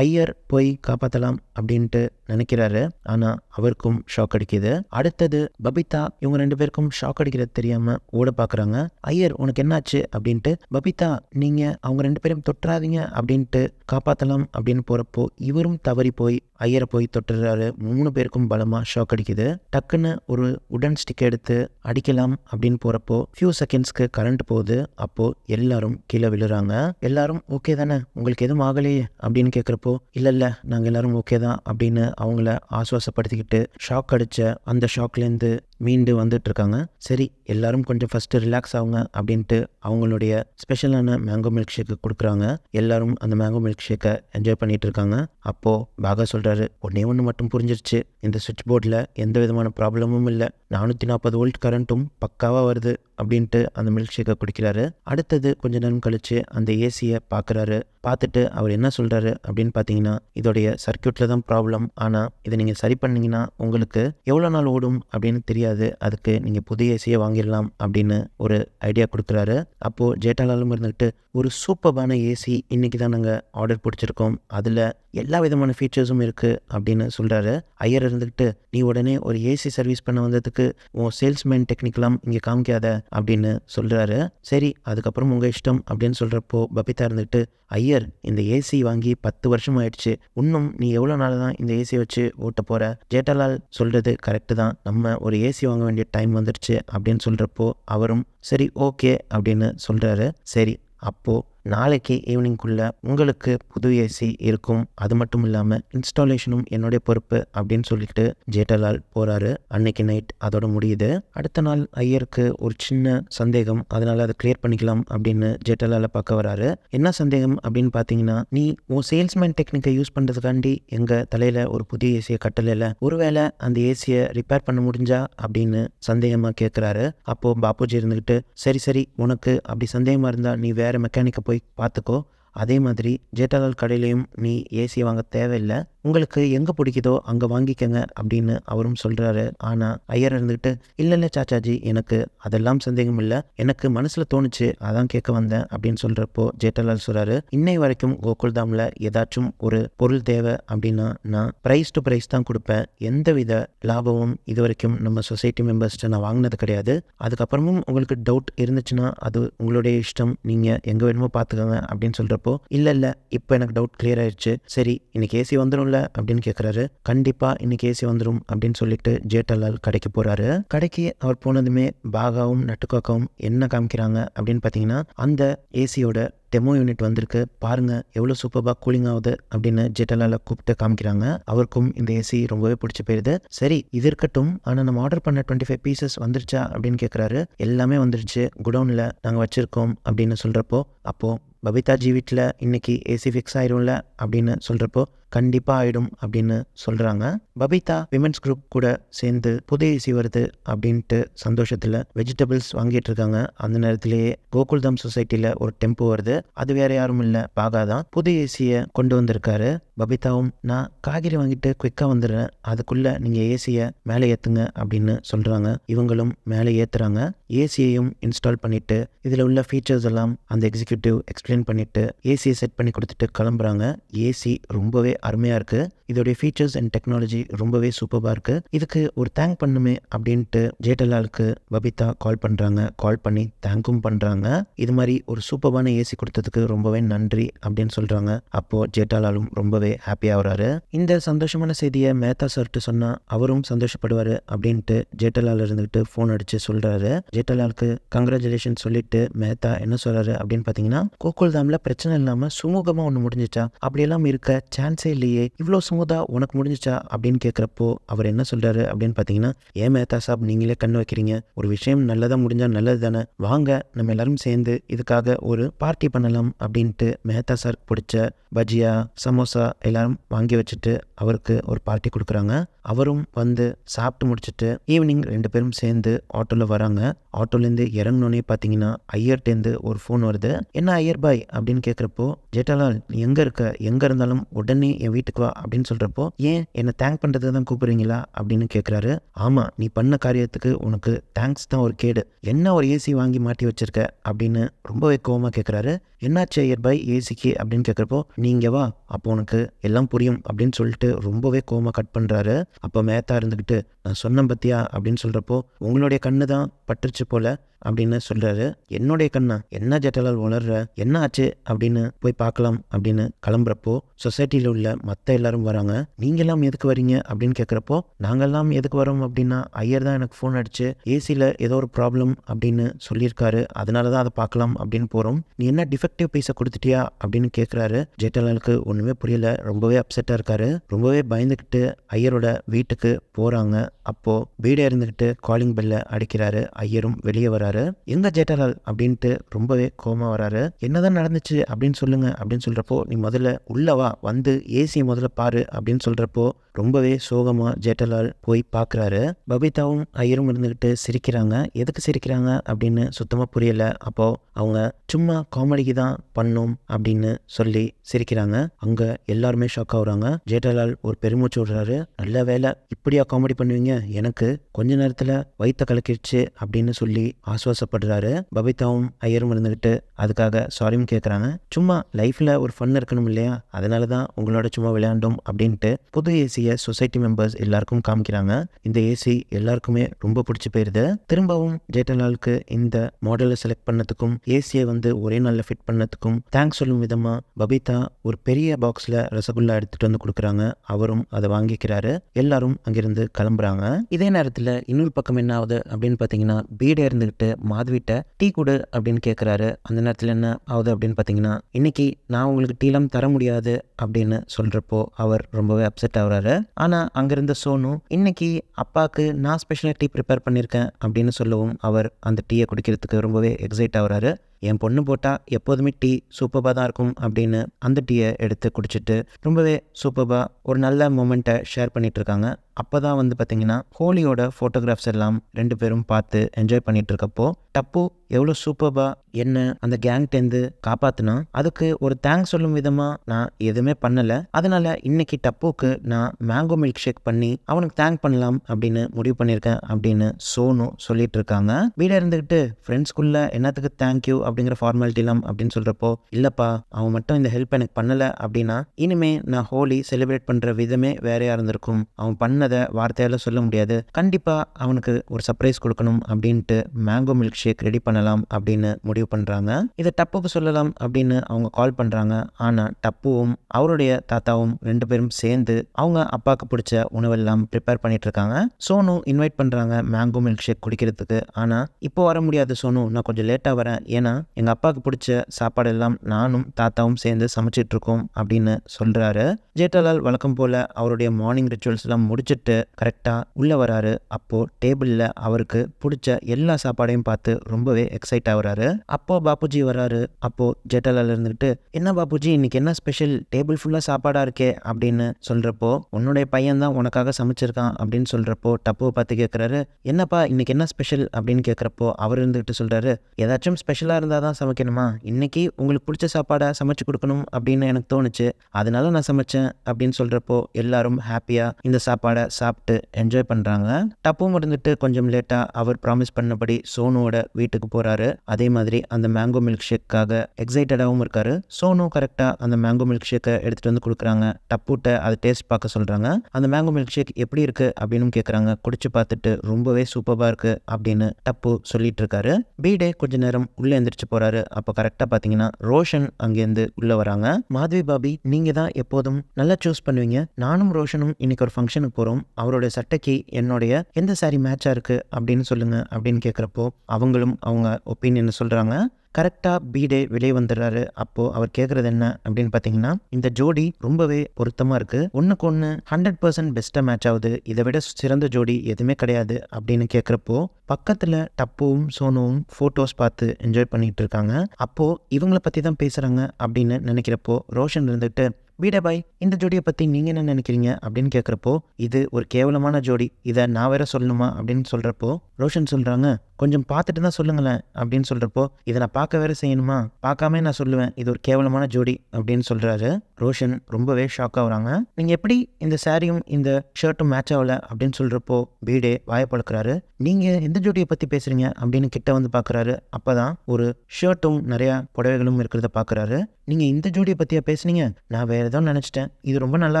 ஐயர் போய் காப்பாற்றலாம் அப்படின்ட்டு நினைக்கிறாரு ஆனால் அவருக்கும் ஷாக் அடிக்குது அடுத்தது பபிதா இவங்க ரெண்டு பேருக்கும் ஷாக் அடிக்கிறது தெரியாமல் ஓட பார்க்குறாங்க ஐயர் உனக்கு என்னாச்சு அப்படின்ட்டு பபிதா நீங்கள் அவங்க ரெண்டு பேரும் தொட்டுறாதீங்க அப்படின்ட்டு காப்பாற்றலாம் அப்படின்னு போகிறப்போ இவரும் தவறி போய் ஐயரை போய் தொட்டுறாரு மூணு பேருக்கும் பலமாக ஷாக் அடிக்குது டக்குன்னு ஒரு உடன் ஸ்டிக் எடுத்து அடிக்கலாம் அப்படின்னு போகிறப்போ ஃபியூ செகண்ட்ஸ்க்கு கரண்ட் போகுது அப்போது எல்லாரும் கீழே விழுறாங்க எல்லாரும் ஓகே தானே உங்களுக்கு எதுவும் ஆகலையே அப்படின்னு கேட்குறப்போ இல்லை இல்லை நாங்கள் எல்லாரும் ஓகே தான் அப்படின்னு அவங்கள ஆசுவாசப்படுத்திக்கிட்டு ஷாக் அடித்த அந்த ஷாக்லேருந்து மீண்டு வந்துட்டுருக்காங்க சரி எல்லாரும் கொஞ்சம் ஃபஸ்ட்டு ரிலாக்ஸ் ஆகுங்க அப்படின்ட்டு அவங்களுடைய ஸ்பெஷலான மேங்கோ மில்க் ஷேக்கு கொடுக்குறாங்க எல்லாரும் அந்த மேங்கோ மில்க் ஷேக்கை என்ஜாய் பண்ணிகிட்டு இருக்காங்க அப்போது பாகா சொல்கிறாரு ஒன்னே ஒன்று மட்டும் புரிஞ்சிருச்சு இந்த சுவிட்ச் போர்டில் எந்த விதமான ப்ராப்ளமும் இல்லை நானூற்றி நாற்பது வோல்ட் கரண்ட்டும் பக்காவாக வருது அப்படின்ட்டு அந்த மில்க் ஷேக்கை குடிக்கிறாரு அடுத்தது கொஞ்ச நேரம் கழித்து அந்த ஏசியை பார்க்குறாரு பார்த்துட்டு அவர் என்ன சொல்கிறாரு அப்படின்னு பார்த்தீங்கன்னா இதோடைய சர்க்கியூட்டில் தான் ப்ராப்ளம் ஆனால் இதை நீங்கள் சரி பண்ணிங்கன்னா உங்களுக்கு எவ்வளோ நாள் ஓடும் அப்படின்னு தெரியாது முடியாது அதுக்கு நீங்கள் புதிய ஏசியை வாங்கிடலாம் அப்படின்னு ஒரு ஐடியா கொடுக்குறாரு அப்போது ஜேட்டாலாலும் இருந்துக்கிட்டு ஒரு சூப்பர்பான ஏசி இன்றைக்கி தான் நாங்கள் ஆர்டர் பிடிச்சிருக்கோம் அதில் எல்லா விதமான ஃபீச்சர்ஸும் இருக்குது அப்படின்னு சொல்கிறாரு ஐயர் இருந்துக்கிட்டு நீ உடனே ஒரு ஏசி சர்வீஸ் பண்ண வந்ததுக்கு உன் சேல்ஸ்மேன் டெக்னிக்லாம் இங்கே காமிக்காத அப்படின்னு சொல்கிறாரு சரி அதுக்கப்புறம் உங்கள் இஷ்டம் அப்படின்னு சொல்கிறப்போ பபிதா இருந்துக்கிட்டு ஐயர் இந்த ஏசி வாங்கி பத்து வருஷம் ஆயிடுச்சு இன்னும் நீ எவ்வளோ நாள் தான் இந்த ஏசியை வச்சு ஓட்ட போகிற ஜேட்டாலால் சொல்கிறது கரெக்டு தான் நம்ம ஒரு ஏசி பேசி வாங்க வேண்டிய டைம் வந்துடுச்சு அப்படின்னு சொல்கிறப்போ அவரும் சரி ஓகே அப்படின்னு சொல்கிறாரு சரி அப்போது நாளைக்கு ஈவினிங்குள்ளே உங்களுக்கு புது ஏசி இருக்கும் அது மட்டும் இல்லாமல் இன்ஸ்டாலேஷனும் என்னுடைய பொறுப்பு அப்படின்னு சொல்லிட்டு ஜேட்டலால் போகிறாரு அன்னைக்கு நைட் அதோட முடியுது அடுத்த நாள் ஐயருக்கு ஒரு சின்ன சந்தேகம் அதனால் அதை கிளியர் பண்ணிக்கலாம் அப்படின்னு ஜேட்டலால் பார்க்க வராரு என்ன சந்தேகம் அப்படின்னு பார்த்தீங்கன்னா நீ உன் சேல்ஸ்மேன் டெக்னிக்கை யூஸ் பண்ணுறதுக்காண்டி எங்கள் தலையில் ஒரு புதிய ஏசியை கட்டலையில் ஒருவேளை அந்த ஏசியை ரிப்பேர் பண்ண முடிஞ்சா அப்படின்னு சந்தேகமாக கேட்குறாரு அப்போது பாப்பூஜி இருந்துக்கிட்டு சரி சரி உனக்கு அப்படி சந்தேகமாக இருந்தால் நீ வேறு மெக்கானிக்கை போய் போய் பார்த்துக்கோ அதே மாதிரி ஜேட்டாலால் கடையிலையும் நீ ஏசி வாங்க தேவையில்லை உங்களுக்கு எங்கே பிடிக்குதோ அங்கே வாங்கிக்கங்க அப்படின்னு அவரும் சொல்கிறாரு ஆனால் ஐயர் இருந்துக்கிட்டு இல்லை இல்லை சாச்சாஜி எனக்கு அதெல்லாம் சந்தேகம் இல்லை எனக்கு மனசில் தோணுச்சு அதான் கேட்க வந்தேன் அப்படின்னு சொல்கிறப்போ ஜேட்டலால் சொல்கிறாரு இன்னை வரைக்கும் கோகுல்தாமில் ஏதாச்சும் ஒரு பொருள் தேவை அப்படின்னா நான் ப்ரைஸ் டு ப்ரைஸ் தான் கொடுப்பேன் எந்த வித லாபமும் இது வரைக்கும் நம்ம சொசைட்டி மெம்பர்ஸ்ட்டு நான் வாங்கினது கிடையாது அதுக்கப்புறமும் உங்களுக்கு டவுட் இருந்துச்சுன்னா அது உங்களுடைய இஷ்டம் நீங்கள் எங்கே வேணுமோ பார்த்துக்கோங்க அப்படின்னு சொல்கிறப்போ இல்லை இல்லை இப்போ எனக்கு டவுட் கிளியர் ஆயிடுச்சு சரி இன்னைக்கு ஏசி வந்துடும்ல இல்லை அப்படின்னு கேட்குறாரு கண்டிப்பாக இன்னைக்கு ஏசி வந்துடும் அப்படின்னு சொல்லிட்டு ஜேட்டலால் கடைக்கு போகிறாரு கடைக்கு அவர் போனதுமே பாகாவும் நட்டுக்காக்காவும் என்ன காமிக்கிறாங்க அப்படின்னு பார்த்தீங்கன்னா அந்த ஏசியோட டெமோ யூனிட் வந்திருக்கு பாருங்க எவ்வளோ சூப்பராக கூலிங் ஆகுது அப்படின்னு ஜெட்டலால கூப்பிட்டு காமிக்கிறாங்க அவருக்கும் இந்த ஏசி ரொம்பவே பிடிச்சி போயிருது சரி இது இருக்கட்டும் ஆனால் நம்ம ஆர்டர் பண்ண டுவெண்ட்டி ஃபைவ் பீசஸ் வந்துருச்சா அப்படின்னு கேட்குறாரு எல்லாமே வந்துருச்சு குடவுனில் நாங்கள் வச்சிருக்கோம் அப்படின்னு சொல்கிறப்போ அப்போது பபிதாஜி வீட்டில் இன்னைக்கு ஏசி ஃபிக்ஸ் ஆயிரும்ல அப்படின்னு சொல்கிறப்போ கண்டிப்பாக ஆயிடும் அப்படின்னு சொல்கிறாங்க பபிதா விமென்ஸ் குரூப் கூட சேர்ந்து புதை இசை வருது அப்படின்ட்டு சந்தோஷத்தில் வெஜிடபிள்ஸ் வாங்கிட்டு இருக்காங்க அந்த நேரத்திலேயே கோகுல்தம் சொசைட்டியில் ஒரு டெம்போ வருது அது வேற யாரும் இல்லை பாகாதான் புதை ஏசியை கொண்டு வந்திருக்காரு பபிதாவும் நான் காய்கறி வாங்கிட்டு குயிக்காக வந்துடுறேன் அதுக்குள்ளே நீங்கள் ஏசியை மேலே ஏற்றுங்க அப்படின்னு சொல்கிறாங்க இவங்களும் மேலே ஏற்றுறாங்க ஏசியையும் இன்ஸ்டால் பண்ணிவிட்டு இதில் உள்ள ஃபீச்சர்ஸ் எல்லாம் அந்த எக்ஸிக்யூட்டிவ் எக்ஸ்பிளைன் பண்ணிவிட்டு ஏசியை செட் பண்ணி கொடுத்துட்டு கிளம்புறாங்க ஏசி ரொம்பவே அருமையாக இருக்குது இதோடைய ஃபீச்சர்ஸ் அண்ட் டெக்னாலஜி ரொம்பவே சூப்பராக இருக்குது இதுக்கு ஒரு தேங்க் பண்ணுமே அப்படின்ட்டு ஜேட்டலாலுக்கு பபிதா கால் பண்ணுறாங்க கால் பண்ணி தேங்க்கும் பண்ணுறாங்க இது மாதிரி ஒரு சூப்பரான ஏசி கொடுத்ததுக்கு ரொம்பவே நன்றி அப்படின்னு சொல்கிறாங்க அப்போது ஜேட்டாலாலும் ரொம்பவே ஹாப்பியாக வராரு இந்த சந்தோஷமான செய்தியை மேத்தா சார்ட்டு சொன்னால் அவரும் சந்தோஷப்படுவார் அப்படின்ட்டு ஜேட்டலால் இருந்துக்கிட்டு ஃபோன் அடித்து சொல்கிறாரு ஜேட்டலாலுக்கு கங்க்ராச்சுலேஷன் சொல்லிட்டு மேத்தா என்ன சொல்கிறாரு அப்படின்னு பார்த்தீங்கன்னா கோகுல் தாமில் பிரச்சனை இல்லாமல் சுமூகமாக ஒன்று முடிஞ்சிச்சா அப்படியெல்லாம் இருக்க சான்ஸ் காசே இல்லையே இவ்வளோ ஸ்மூத்தாக உனக்கு முடிஞ்சிச்சா அப்படின்னு கேட்குறப்போ அவர் என்ன சொல்கிறாரு அப்படின்னு பார்த்தீங்கன்னா ஏன் மேத்தா சாப் நீங்களே கண்ணு வைக்கிறீங்க ஒரு விஷயம் நல்லதாக முடிஞ்சால் நல்லது தானே வாங்க நம்ம எல்லாரும் சேர்ந்து இதுக்காக ஒரு பார்ட்டி பண்ணலாம் அப்படின்ட்டு மேத்தா சார் பிடிச்ச பஜியா சமோசா எல்லாரும் வாங்கி வச்சுட்டு அவருக்கு ஒரு பார்ட்டி கொடுக்குறாங்க அவரும் வந்து சாப்பிட்டு முடிச்சுட்டு ஈவினிங் ரெண்டு பேரும் சேர்ந்து ஆட்டோவில் வராங்க ஆட்டோலேருந்து இறங்கினோன்னே பார்த்தீங்கன்னா ஐயர்டேந்து ஒரு ஃபோன் வருது என்ன ஐயர் பாய் அப்படின்னு கேட்குறப்போ ஜெட்டாலால் எங்கே இருக்க எங்கே இருந்தாலும் உடனே என் வீட்டுக்கு வா அப்படின்னு சொல்கிறப்போ ஏன் என்னை தேங்க் பண்ணுறது தான் கூப்பிடுறீங்களா அப்படின்னு கேட்குறாரு ஆமாம் நீ பண்ண காரியத்துக்கு உனக்கு தேங்க்ஸ் தான் ஒரு கேடு என்ன ஒரு ஏசி வாங்கி மாட்டி வச்சிருக்க அப்படின்னு ரொம்பவே கோவமாக கேட்குறாரு என்னாச்சு பை ஏசிக்கு அப்படின்னு கேட்குறப்போ நீங்கள் வா அப்போ உனக்கு எல்லாம் புரியும் அப்படின்னு சொல்லிட்டு ரொம்பவே கோவமாக கட் பண்ணுறாரு அப்போ மேத்தா இருந்துக்கிட்டு நான் சொன்னேன் பத்தியா அப்படின்னு சொல்கிறப்போ உங்களுடைய கண்ணு தான் பட்டுருச்சு போல் அப்படின்னு சொல்கிறாரு என்னுடைய கண்ணா என்ன ஜெட்டலால் உணர்ற என்ன ஆச்சு அப்படின்னு போய் பார்க்கலாம் அப்படின்னு கிளம்புறப்போ சொசைட்டியில் உள்ள மற்ற எல்லாரும் வராங்க நீங்கெல்லாம் எதுக்கு வரீங்க அப்படின்னு கேட்குறப்போ நாங்கள்லாம் எதுக்கு வரோம் அப்படின்னா ஐயர் தான் எனக்கு ஃபோன் அடிச்சு ஏசியில் ஏதோ ஒரு ப்ராப்ளம் அப்படின்னு சொல்லியிருக்காரு அதனால தான் அதை பார்க்கலாம் அப்படின்னு போகிறோம் நீ என்ன டிஃபெக்டிவ் பைசா கொடுத்துட்டியா அப்படின்னு கேட்குறாரு ஜெட்டலாலுக்கு ஒன்றுமே புரியல ரொம்பவே அப்செட்டாக இருக்காரு ரொம்பவே பயந்துக்கிட்டு ஐயரோட வீட்டுக்கு போகிறாங்க அப்போது வீடே இருந்துக்கிட்டு காலிங் பெல்லை அடிக்கிறாரு ஐயரும் வெளியே வராரு சொல்றாரு எங்க ஜெட்டரால் அப்படின்ட்டு ரொம்பவே கோமா வராரு என்னதான் நடந்துச்சு அப்படின்னு சொல்லுங்க அப்படின்னு சொல்றப்போ நீ முதல்ல உள்ளவா வந்து ஏசி முதல்ல பாரு அப்படின்னு சொல்றப்போ ரொம்பவே சோகமா ஜேட்டலால் போய் பார்க்குறாரு பபிதாவும் ஐயரும் இருந்துக்கிட்டு சிரிக்கிறாங்க எதுக்கு சிரிக்கிறாங்க அப்படின்னு சுத்தமாக புரியல அப்போ அவங்க சும்மா காமெடிக்கு தான் பண்ணோம் அப்படின்னு சொல்லி சிரிக்கிறாங்க அங்கே எல்லாருமே ஷாக் ஆகுறாங்க ஜேட்டலால் ஒரு பெருமூச்சு விடுறாரு நல்ல வேலை இப்படியா காமெடி பண்ணுவீங்க எனக்கு கொஞ்ச நேரத்தில் வயிற்ற கலக்கிடுச்சு அப்படின்னு சொல்லி ஆசுவாசப்படுறாரு பபிதாவும் ஐயரும் இருந்துக்கிட்டு அதுக்காக சாரியும் கேட்குறாங்க சும்மா லைஃப்பில் ஒரு ஃபன் இருக்கணும் இல்லையா அதனால தான் உங்களோட சும்மா விளையாண்டோம் அப்படின்ட்டு புது ஏசியை சொசைட்டி மெம்பர்ஸ் எல்லாருக்கும் காமிக்கிறாங்க இந்த ஏசி எல்லாருக்குமே ரொம்ப பிடிச்சி போயிருது திரும்பவும் ஜேட்டலாலுக்கு இந்த மாடலை செலக்ட் பண்ணதுக்கும் ஏசியை வந்து ஒரே நாளில் ஃபிட் பண்ணதுக்கும் தேங்க்ஸ் சொல்லும் விதமாக பபிதா ஒரு பெரிய பாக்ஸில் ரசகுல்லா எடுத்துகிட்டு வந்து கொடுக்குறாங்க அவரும் அதை வாங்கிக்கிறாரு எல்லாரும் அங்கிருந்து கிளம்புறாங்க இதே நேரத்தில் இன்னொரு பக்கம் என்ன ஆகுது அப்படின்னு பார்த்தீங்கன்னா பீடே இருந்துக்கிட்டு கேட்டு மாதவிட்ட டீ கொடு அப்படின்னு கேட்குறாரு அந்த நேரத்தில் என்ன ஆகுது அப்படின்னு பார்த்தீங்கன்னா இன்னைக்கு நான் உங்களுக்கு டீலாம் தர முடியாது அப்படின்னு சொல்கிறப்போ அவர் ரொம்பவே அப்செட் ஆகுறாரு ஆனால் அங்கேருந்த சோனு இன்னைக்கு அப்பாவுக்கு நான் ஸ்பெஷலாக டீ ப்ரிப்பேர் பண்ணியிருக்கேன் அப்படின்னு சொல்லவும் அவர் அந்த டீயை குடிக்கிறதுக்கு ரொம்பவே எக்ஸைட் ஆகுறாரு என் பொண்ணு போட்டால் எப்போதுமே டீ சூப்பராக தான் இருக்கும் அப்படின்னு அந்த டீயை எடுத்து குடிச்சிட்டு ரொம்பவே சூப்பராக ஒரு நல்ல மூமெண்ட்டை ஷேர் பண்ணிகிட்ருக்காங்க அப்போ தான் வந்து பார்த்திங்கன்னா ஹோலியோட ஃபோட்டோகிராஃப்ஸ் எல்லாம் ரெண்டு பேரும் பார்த்து என்ஜாய் பண்ணிகிட்ருக்கப்போ டப்பு எவ்வளோ சூப்பர்பா என்ன அந்த டேந்து காப்பாத்தினா அதுக்கு ஒரு தேங்க்ஸ் சொல்லும் விதமா நான் எதுவுமே பண்ணல அதனால இன்னைக்கு டப்போக்கு நான் மேங்கோ மில்க் ஷேக் பண்ணி அவனுக்கு தேங்க் பண்ணலாம் அப்படின்னு முடிவு பண்ணியிருக்கேன் அப்படின்னு சோனு சொல்லிட்டு இருக்காங்க வீடா இருந்துகிட்டு ஃப்ரெண்ட்ஸ்குள்ள என்னத்துக்கு தேங்க்யூ அப்படிங்கிற ஃபார்மாலிட்டி எல்லாம் அப்படின்னு சொல்றப்போ இல்லப்பா அவன் மட்டும் இந்த ஹெல்ப் எனக்கு பண்ணல அப்படின்னா இனிமே நான் ஹோலி செலிப்ரேட் பண்ற விதமே வேறையா இருந்திருக்கும் அவன் பண்ணதை வார்த்தையால சொல்ல முடியாது கண்டிப்பா அவனுக்கு ஒரு சர்ப்ரைஸ் கொடுக்கணும் அப்படின்ட்டு மேங்கோ மில்க் ஷேக் ரெடி பண்ண பண்ணலாம் அப்படின்னு முடிவு பண்ணுறாங்க இதை டப்புக்கு சொல்லலாம் அப்படின்னு அவங்க கால் பண்ணுறாங்க ஆனால் டப்புவும் அவருடைய தாத்தாவும் ரெண்டு பேரும் சேர்ந்து அவங்க அப்பாவுக்கு பிடிச்ச உணவெல்லாம் ப்ரிப்பேர் பண்ணிட்டு இருக்காங்க சோனு இன்வைட் பண்ணுறாங்க மேங்கோ மில்க் ஷேக் குடிக்கிறதுக்கு ஆனால் இப்போ வர முடியாது சோனு நான் கொஞ்சம் லேட்டாக வரேன் ஏன்னா எங்கள் அப்பாவுக்கு பிடிச்ச சாப்பாடு எல்லாம் நானும் தாத்தாவும் சேர்ந்து சமைச்சிட்டு இருக்கோம் அப்படின்னு சொல்கிறாரு ஜேட்டாலால் வழக்கம் போல் அவருடைய மார்னிங் ரிச்சுவல்ஸ் எல்லாம் முடிச்சுட்டு கரெக்டாக உள்ளே வராரு அப்போது டேபிளில் அவருக்கு பிடிச்ச எல்லா சாப்பாடையும் பார்த்து ரொம்பவே எக்ஸைட் ஆகுறாரு அப்போது பாபுஜி வராரு அப்போ ஜெட்டலால் இருந்துட்டு என்ன பாபுஜி இன்றைக்கி என்ன ஸ்பெஷல் டேபிள் ஃபுல்லாக சாப்பாடாக இருக்கே அப்படின்னு சொல்கிறப்போ உன்னுடைய பையன் தான் உனக்காக சமைச்சிருக்கான் அப்படின்னு சொல்கிறப்போ டப்புவை பார்த்து கேட்குறாரு என்னப்பா இன்றைக்கி என்ன ஸ்பெஷல் அப்படின்னு கேட்குறப்போ அவர் இருந்துகிட்டு சொல்கிறாரு ஏதாச்சும் ஸ்பெஷலாக இருந்தால் தான் சமைக்கணுமா இன்றைக்கி உங்களுக்கு பிடிச்ச சாப்பாடை சமைச்சு கொடுக்கணும் அப்படின்னு எனக்கு தோணுச்சு அதனால நான் சமைச்சேன் அப்படின்னு சொல்கிறப்போ எல்லாரும் ஹாப்பியாக இந்த சாப்பாடை சாப்பிட்டு என்ஜாய் பண்ணுறாங்க டப்பும் இருந்துட்டு கொஞ்சம் லேட்டாக அவர் ப்ராமிஸ் பண்ணபடி சோனுவோட வீட்டுக்கு போகிறாரு அதே மாதிரி அந்த மேங்கோ மில்க் ஷேக்காக எக்ஸைட்டடாகவும் இருக்காரு சோனும் கரெக்டாக அந்த மேங்கோ மில்க் ஷேக்கை எடுத்துகிட்டு வந்து கொடுக்குறாங்க டப்பூட்டை அதை டேஸ்ட் பார்க்க சொல்கிறாங்க அந்த மேங்கோ மில்க் ஷேக் எப்படி இருக்குது அப்படின்னு கேட்குறாங்க குடிச்சு பார்த்துட்டு ரொம்பவே சூப்பராக இருக்குது அப்படின்னு டப்பு சொல்லிட்டு இருக்காரு பீடே கொஞ்ச நேரம் உள்ளே எந்திரிச்சு போகிறாரு அப்போ கரெக்டாக பார்த்தீங்கன்னா ரோஷன் அங்கேருந்து உள்ளே வராங்க மாதவி பாபி நீங்கள் தான் எப்போதும் நல்லா சூஸ் பண்ணுவீங்க நானும் ரோஷனும் இன்னைக்கு ஒரு ஃபங்க்ஷனுக்கு போகிறோம் அவருடைய சட்டைக்கு என்னுடைய எந்த சாரி மேட்சாக இருக்குது அப்படின்னு சொல்லுங்கள் அப்படின்னு கேட்குறப்போ அவங்களும் அவங்க அவங்க ஒப்பீனியன் சொல்கிறாங்க கரெக்டாக பீடே வெளியே வந்துடுறாரு அப்போது அவர் கேட்குறது என்ன அப்படின்னு பார்த்தீங்கன்னா இந்த ஜோடி ரொம்பவே பொருத்தமாக இருக்குது ஒன்றுக்கு ஒன்று ஹண்ட்ரட் பர்சன்ட் பெஸ்ட்டாக மேட்ச் ஆகுது இதை விட சிறந்த ஜோடி எதுவுமே கிடையாது அப்படின்னு கேட்குறப்போ பக்கத்தில் டப்புவும் சோனுவும் ஃபோட்டோஸ் பார்த்து என்ஜாய் பண்ணிகிட்டு இருக்காங்க அப்போது இவங்கள பற்றி தான் பேசுகிறாங்க அப்படின்னு நினைக்கிறப்போ ரோஷன் இருந்துட்டு பீடே பாய் இந்த ஜோடியை பற்றி நீங்கள் என்ன நினைக்கிறீங்க அப்படின்னு கேட்குறப்போ இது ஒரு கேவலமான ஜோடி இதை நான் வேற சொல்லணுமா அப்படின்னு சொல்கிறப்போ ரோஷன் சொல்கிறாங்க கொஞ்சம் பார்த்துட்டு தான் சொல்லுங்களேன் அப்படின்னு சொல்கிறப்போ இதை நான் பார்க்க வேறு செய்யணுமா பார்க்காம நான் சொல்லுவேன் இது ஒரு கேவலமான ஜோடி அப்படின்னு சொல்கிறாரு ரோஷன் ரொம்பவே ஷாக் ஆகுறாங்க நீங்கள் எப்படி இந்த சாரியும் இந்த ஷர்ட்டும் மேட்ச் ஆகல அப்படின்னு சொல்கிறப்போ பீடே வாயப்பழுக்கிறாரு நீங்கள் எந்த ஜோடியை பற்றி பேசுகிறீங்க அப்படின்னு கிட்ட வந்து பார்க்குறாரு அப்போ தான் ஒரு ஷர்ட்டும் நிறையா புடவைகளும் இருக்கிறத பார்க்குறாரு நீங்கள் இந்த ஜோடியை பற்றியா பேசுனீங்க நான் வேறு ஏதோ நினச்சிட்டேன் இது ரொம்ப நல்லா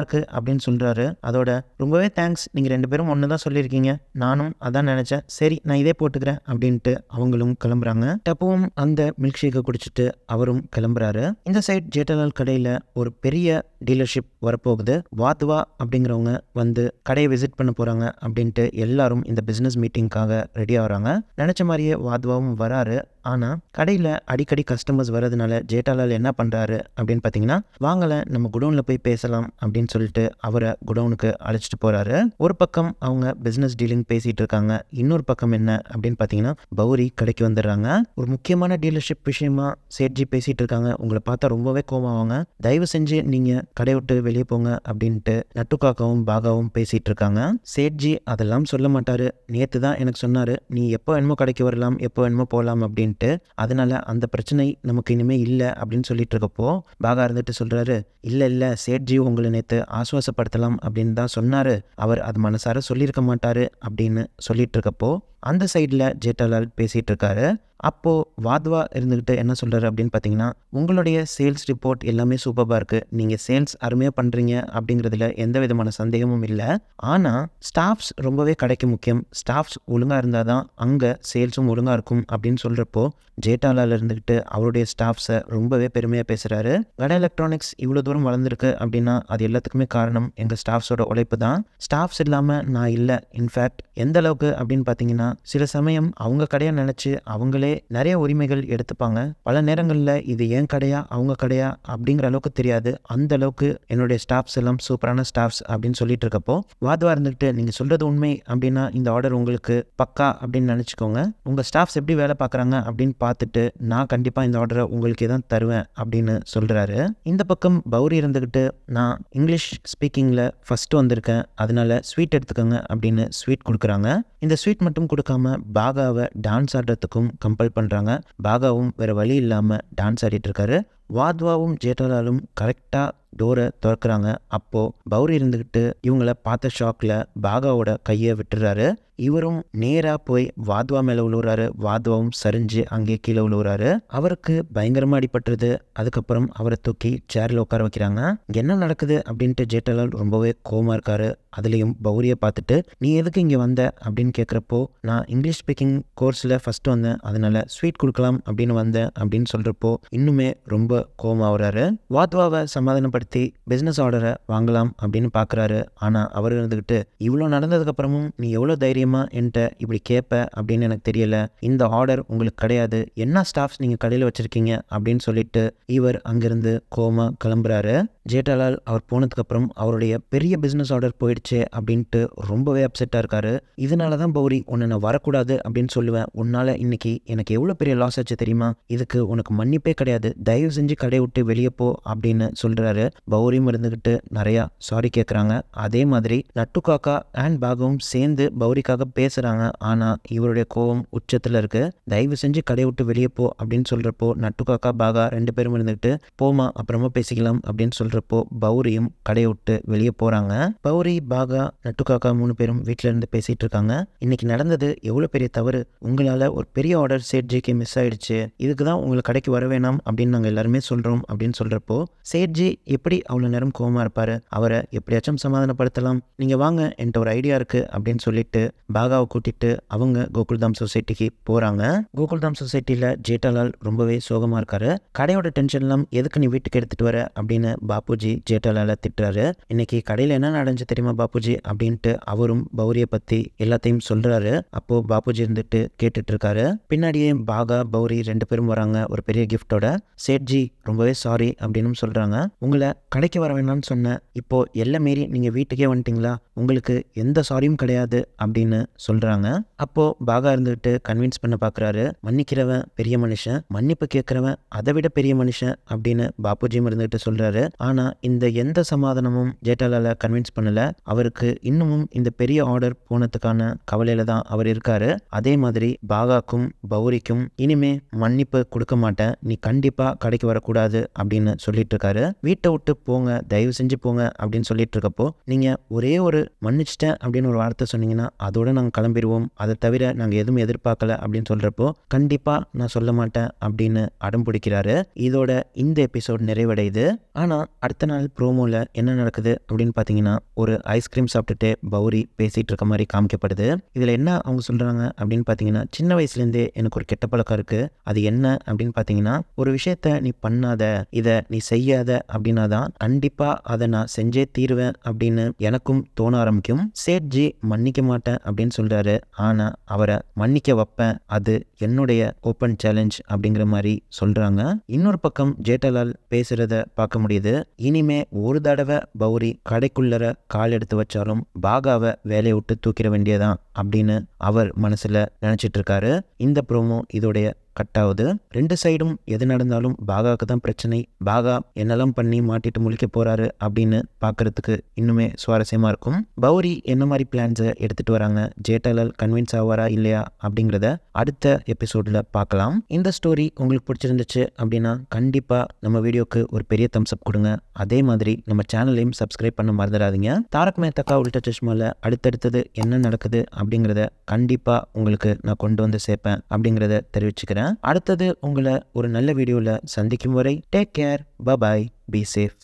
இருக்கு அப்படின்னு சொல்கிறாரு அதோட ரொம்பவே தேங்க்ஸ் நீங்கள் ரெண்டு பேரும் ஒன்று தான் சொல்லியிருக்கீங்க நானும் அதான் நினச்சேன் சரி நான் இதே போட்டுக்கிறேன் அப்படின்ட்டு அவங்களும் கிளம்புறாங்க டப்பவும் அந்த மில்க் ஷேக்கை குடிச்சிட்டு அவரும் கிளம்புறாரு இந்த சைட் ஜேட்டலால் கடையில் ஒரு பெரிய டீலர்ஷிப் வரப்போகுது வாத்வா அப்படிங்கிறவங்க வந்து கடையை விசிட் பண்ண போகிறாங்க அப்படின்ட்டு எல்லாரும் இந்த பிஸ்னஸ் மீட்டிங்காக ரெடி ஆகுறாங்க நினச்ச மாதிரியே வாத்வாவும் வராரு ஆனால் கடையில் அடிக்கடி கஸ்டமர்ஸ் வர்றதுனால ஜேட்டாலால் என்ன பண்ணுறாரு அப்படின்னு பார்த்தீங்கன்னா வாங்கலை நம்ம குடவுனில் போய் பேசலாம் அப்படின்னு சொல்லிட்டு அவரை குடௌனுக்கு அழைச்சிட்டு போகிறாரு ஒரு பக்கம் அவங்க பிஸ்னஸ் டீலிங் பேசிகிட்டு இருக்காங்க இன்னொரு பக்கம் என்ன அப்படின்னு பார்த்தீங்கன்னா பௌரி கடைக்கு வந்துடுறாங்க ஒரு முக்கியமான டீலர்ஷிப் விஷயமா சேட்ஜி பேசிகிட்டு இருக்காங்க உங்களை பார்த்தா ரொம்பவே ஆவாங்க தயவு செஞ்சு நீங்கள் கடை விட்டு வெளியே போங்க அப்படின்ட்டு நட்டுக்காக்காவும் பாகாவும் பேசிகிட்டு இருக்காங்க சேட்ஜி அதெல்லாம் சொல்ல மாட்டார் நேற்று தான் எனக்கு சொன்னார் நீ எப்போ வேணுமோ கடைக்கு வரலாம் எப்போ வேணுமோ போகலாம் அப்படின்னு அப்படின்ட்டு அதனால் அந்த பிரச்சனை நமக்கு இனிமேல் இல்லை அப்படின்னு சொல்லிட்டு இருக்கப்போ பாகா இருந்துட்டு சொல்கிறாரு இல்லை இல்லை சேட்ஜி உங்களை நேற்று ஆசுவாசப்படுத்தலாம் அப்படின்னு தான் சொன்னார் அவர் அது மனசார சொல்லியிருக்க மாட்டார் அப்படின்னு சொல்லிட்டு இருக்கப்போ அந்த சைடில் ஜேட்டாலால் பேசிகிட்டு இருக்காரு அப்போது வாத்வா இருந்துக்கிட்டு என்ன சொல்கிறாரு அப்படின்னு பார்த்தீங்கன்னா உங்களுடைய சேல்ஸ் ரிப்போர்ட் எல்லாமே சூப்பராக இருக்குது நீங்கள் சேல்ஸ் அருமையாக பண்ணுறீங்க அப்படிங்கிறதுல எந்த விதமான சந்தேகமும் இல்லை ஆனால் ஸ்டாஃப்ஸ் ரொம்பவே கடைக்கு முக்கியம் ஸ்டாஃப்ஸ் ஒழுங்காக இருந்தால் தான் அங்கே சேல்ஸும் ஒழுங்காக இருக்கும் அப்படின்னு சொல்கிறப்போ ஜேட்டாலால் இருந்துக்கிட்டு அவருடைய ஸ்டாஃப்ஸை ரொம்பவே பெருமையாக பேசுகிறாரு வட எலக்ட்ரானிக்ஸ் இவ்வளோ தூரம் வளர்ந்துருக்கு அப்படின்னா அது எல்லாத்துக்குமே காரணம் எங்கள் ஸ்டாஃப்ஸோட உழைப்பு தான் ஸ்டாஃப்ஸ் இல்லாமல் நான் இல்லை இன்ஃபேக்ட் எந்த அளவுக்கு அப்படின்னு பார்த்தீங்கன்னா சில சமயம் அவங்க கடையாக நினச்சி அவங்களே நிறைய உரிமைகள் எடுத்துப்பாங்க பல நேரங்களில் இது ஏன் கடையா அவங்க கடையா அப்படிங்கிற அளவுக்கு தெரியாது அந்த அளவுக்கு என்னுடைய ஸ்டாஃப்ஸ் எல்லாம் சூப்பரான ஸ்டாஃப்ஸ் அப்படின்னு சொல்லிட்டு இருக்கப்போ வாதுவாக இருந்துக்கிட்டு நீங்கள் சொல்கிறது உண்மை அப்படின்னா இந்த ஆர்டர் உங்களுக்கு பக்கா அப்படின்னு நினச்சிக்கோங்க உங்கள் ஸ்டாஃப்ஸ் எப்படி வேலை பார்க்குறாங்க அப்படின்னு பார்த்துட்டு நான் கண்டிப்பாக இந்த ஆர்டரை உங்களுக்கே தான் தருவேன் அப்படின்னு சொல்கிறாரு இந்த பக்கம் பௌரி இருந்துக்கிட்டு நான் இங்கிலீஷ் ஸ்பீக்கிங்கில் ஃபஸ்ட்டு வந்திருக்கேன் அதனால் ஸ்வீட் எடுத்துக்கோங்க அப்படின்னு ஸ்வீட் கொடுக்குறாங்க இந்த ஸ்வீட் மட்டும் கொடுக்காம பாகாவை டான்ஸ் ஆடுறதுக்கும் கம்பல் பண்ணுறாங்க பாகாவும் வேறு வழி இல்லாமல் டான்ஸ் ஆடிட்டுருக்காரு வாத்வாவும் ஜேட்டாலாலும் கரெக்டாக டோரை திறக்கிறாங்க அப்போது பௌரி இருந்துக்கிட்டு இவங்கள பார்த்த ஷாக்கில் பாகாவோட கையை விட்டுறாரு இவரும் நேராக போய் வாத்வா மேலே விழுவுறாரு வாத்வாவும் சரிஞ்சு அங்கே கீழே விழுவுறாரு அவருக்கு பயங்கரமாக அடிபட்டுருது அதுக்கப்புறம் அவரை தூக்கி சேரில் உட்கார வைக்கிறாங்க என்ன நடக்குது அப்படின்ட்டு ஜேட்டலால் ரொம்பவே கோமாக இருக்காரு அதுலேயும் பௌரியை பார்த்துட்டு நீ எதுக்கு இங்கே வந்த அப்படின்னு கேட்குறப்போ நான் இங்கிலீஷ் ஸ்பீக்கிங் கோர்ஸில் ஃபஸ்ட்டு வந்தேன் அதனால் ஸ்வீட் கொடுக்கலாம் அப்படின்னு வந்தேன் அப்படின்னு சொல்கிறப்போ இன்னுமே ரொம்ப ஆகுறாரு வாத்வாவை சமாதானப்படுத்தி பிஸ்னஸ் ஆர்டரை வாங்கலாம் அப்படின்னு பார்க்குறாரு ஆனால் அவர் இருந்துக்கிட்டு இவ்வளோ நடந்ததுக்கப்புறமும் நீ எவ்வளோ தைரியமாக என்கிட்ட இப்படி கேட்ப அப்படின்னு எனக்கு தெரியல இந்த ஆர்டர் உங்களுக்கு கிடையாது என்ன ஸ்டாஃப்ஸ் நீங்கள் கடையில் வச்சுருக்கீங்க அப்படின்னு சொல்லிட்டு இவர் அங்கேருந்து கோமா கிளம்புறாரு ஜேட்டாலால் அவர் போனதுக்கப்புறம் அவருடைய பெரிய பிஸ்னஸ் ஆர்டர் போயிடுச்சு அப்படின்ட்டு ரொம்பவே அப்செட்டாக இருக்காரு இதனால தான் பௌரி உன்னை நான் வரக்கூடாது அப்படின்னு சொல்லுவேன் உன்னால் இன்னைக்கு எனக்கு எவ்வளோ பெரிய லாஸ் ஆச்சு தெரியுமா இதுக்கு உனக்கு மன்னிப்பே கிடையாது தயவு செஞ்சு கடை விட்டு வெளியே போ அப்படின்னு சொல்கிறாரு பௌரியும் இருந்துக்கிட்டு நிறையா சாரி கேட்குறாங்க அதே மாதிரி நட்டு காக்கா அண்ட் பாகவும் சேர்ந்து பௌரிக்காக பேசுகிறாங்க ஆனால் இவருடைய கோபம் உச்சத்தில் இருக்குது தயவு செஞ்சு கடை விட்டு வெளியே போ அப்படின்னு சொல்கிறப்போ நட்டு காக்கா பாகா ரெண்டு பேரும் இருந்துக்கிட்டு போமா அப்புறமா பேசிக்கலாம் அப்படின்னு சொல்கிறப்போ பௌரியும் கடையை விட்டு வெளியே போகிறாங்க பௌரி பாகா நட்டு காக்கா மூணு பேரும் வீட்டில் இருந்து பேசிகிட்டு இருக்காங்க இன்னைக்கு நடந்தது எவ்வளோ பெரிய தவறு உங்களால் ஒரு பெரிய ஆர்டர் சேட் ஜேகே மிஸ் ஆயிடுச்சு இதுக்கு தான் உங்களுக்கு கடைக்கு வர வேணாம் அப்படின்னு நாங்கள் எல்லாருமே எல்லாருமே சொல்கிறோம் அப்படின்னு சொல்கிறப்போ சேட்ஜி எப்படி அவ்வளோ நேரம் கோவமாக இருப்பார் அவரை எப்படியாச்சும் சமாதானப்படுத்தலாம் நீங்கள் வாங்க என்கிட்ட ஒரு ஐடியா இருக்குது அப்படின்னு சொல்லிட்டு பாகாவை கூட்டிட்டு அவங்க கோகுல்தாம் சொசைட்டிக்கு போகிறாங்க கோகுல்தாம் சொசைட்டியில் ஜேட்டாலால் ரொம்பவே சோகமாக இருக்காரு கடையோட டென்ஷன்லாம் எதுக்கு நீ வீட்டுக்கு எடுத்துகிட்டு வர அப்படின்னு பாப்புஜி ஜேட்டாலால திட்டுறாரு இன்னைக்கு கடையில் என்ன நடந்துச்சு தெரியுமா பாபுஜி அப்படின்ட்டு அவரும் பௌரியை பற்றி எல்லாத்தையும் சொல்கிறாரு அப்போது பாப்புஜி இருந்துட்டு கேட்டுட்டு இருக்காரு பின்னாடியே பாகா பௌரி ரெண்டு பேரும் வராங்க ஒரு பெரிய கிஃப்டோட சேட்ஜி ரொம்பவே சாரி அப்படின்னு சொல்கிறாங்க உங்களை கடைக்கு வர வேணாம்னு சொன்னேன் இப்போது எல்லாம் மீறி நீங்கள் வீட்டுக்கே வந்துட்டீங்களா உங்களுக்கு எந்த சாரியும் கிடையாது அப்படின்னு சொல்கிறாங்க அப்போது பாகா இருந்துகிட்டு கன்வின்ஸ் பண்ண பார்க்குறாரு மன்னிக்கிறவன் பெரிய மனுஷன் மன்னிப்பு கேட்குறவன் அதை விட பெரிய மனுஷன் அப்படின்னு பாபுஜியும் இருந்துகிட்டு சொல்கிறாரு ஆனால் இந்த எந்த சமாதானமும் ஜேட்டாலால் கன்வின்ஸ் பண்ணலை அவருக்கு இன்னமும் இந்த பெரிய ஆர்டர் போனதுக்கான கவலையில் தான் அவர் இருக்காரு அதே மாதிரி பாகாக்கும் பௌரிக்கும் இனிமே மன்னிப்பு கொடுக்க மாட்டேன் நீ கண்டிப்பாக கடைக்கு வரக்கூடாது அப்படின்னு சொல்லிட்டு இருக்காரு வீட்டை விட்டு போங்க தயவு செஞ்சு போங்க அப்படின்னு சொல்லிட்டு இருக்கப்போ நீங்கள் ஒரே ஒரு மன்னிச்சிட்டேன் அப்படின்னு ஒரு வார்த்தை சொன்னீங்கன்னா அதோட நாங்கள் கிளம்பிடுவோம் அதை தவிர நாங்கள் எதுவும் எதிர்பார்க்கல அப்படின்னு சொல்கிறப்போ கண்டிப்பாக நான் சொல்ல மாட்டேன் அப்படின்னு அடம் பிடிக்கிறாரு இதோட இந்த எபிசோட் நிறைவடையுது ஆனால் அடுத்த நாள் ப்ரோமோவில் என்ன நடக்குது அப்படின்னு பார்த்தீங்கன்னா ஒரு ஐஸ்கிரீம் சாப்பிட்டுட்டு பௌரி பேசிட்டு இருக்க மாதிரி காமிக்கப்படுது இதில் என்ன அவங்க சொல்கிறாங்க அப்படின்னு பார்த்தீங்கன்னா சின்ன வயசுலேருந்தே எனக்கு ஒரு கெட்ட பழக்கம் இருக்குது அது என்ன அப்படின்னு பார்த்தீங்கன்னா ஒரு விஷயத்த நீ பண்ணாத இதை நீ செய்யாத அப்படின்னா தான் கண்டிப்பாக அதை நான் செஞ்சே தீருவேன் அப்படின்னு எனக்கும் தோண ஆரம்பிக்கும் சேட்ஜி மன்னிக்க மாட்டேன் அப்படின்னு சொல்கிறாரு ஆனால் அவரை மன்னிக்க வைப்பேன் அது என்னுடைய ஓப்பன் சேலஞ்ச் அப்படிங்கிற மாதிரி சொல்கிறாங்க இன்னொரு பக்கம் ஜேட்டலால் பேசுகிறத பார்க்க முடியுது இனிமே ஒரு தடவை பௌரி கடைக்குள்ளர கால் எடுத்து வச்சாலும் பாகாவை வேலையை விட்டு தூக்கிட வேண்டியதான் அப்படின்னு அவர் மனசில் நினச்சிட்டு இருக்காரு இந்த ப்ரோமோ இதோடைய கட் ஆகுது ரெண்டு சைடும் எது நடந்தாலும் பாகாவுக்கு தான் பிரச்சனை பாகா என்னெல்லாம் பண்ணி மாட்டிட்டு முழிக்க போறாரு அப்படின்னு பார்க்கறதுக்கு இன்னுமே சுவாரஸ்யமா இருக்கும் பௌரி என்ன மாதிரி பிளான்ஸை எடுத்துட்டு வராங்க ஜேட்டாலால் கன்வின்ஸ் ஆவாரா இல்லையா அப்படிங்கிறத அடுத்த எபிசோட்ல பார்க்கலாம் இந்த ஸ்டோரி உங்களுக்கு பிடிச்சிருந்துச்சு அப்படின்னா கண்டிப்பாக நம்ம வீடியோக்கு ஒரு பெரிய தம்ஸ்அப் கொடுங்க அதே மாதிரி நம்ம சேனலையும் சப்ஸ்கிரைப் பண்ண மறந்துடாதீங்க தாரக் மேத்தக்கா உள்ள சஷ்மால அடுத்தடுத்தது என்ன நடக்குது அப்படிங்கிறத கண்டிப்பாக உங்களுக்கு நான் கொண்டு வந்து சேர்ப்பேன் அப்படிங்கிறத தெரிவிச்சுக்கிறேன் நினைக்கிறேன் அடுத்தது உங்களை ஒரு நல்ல வீடியோவில் சந்திக்கும் வரை take care bye bye be safe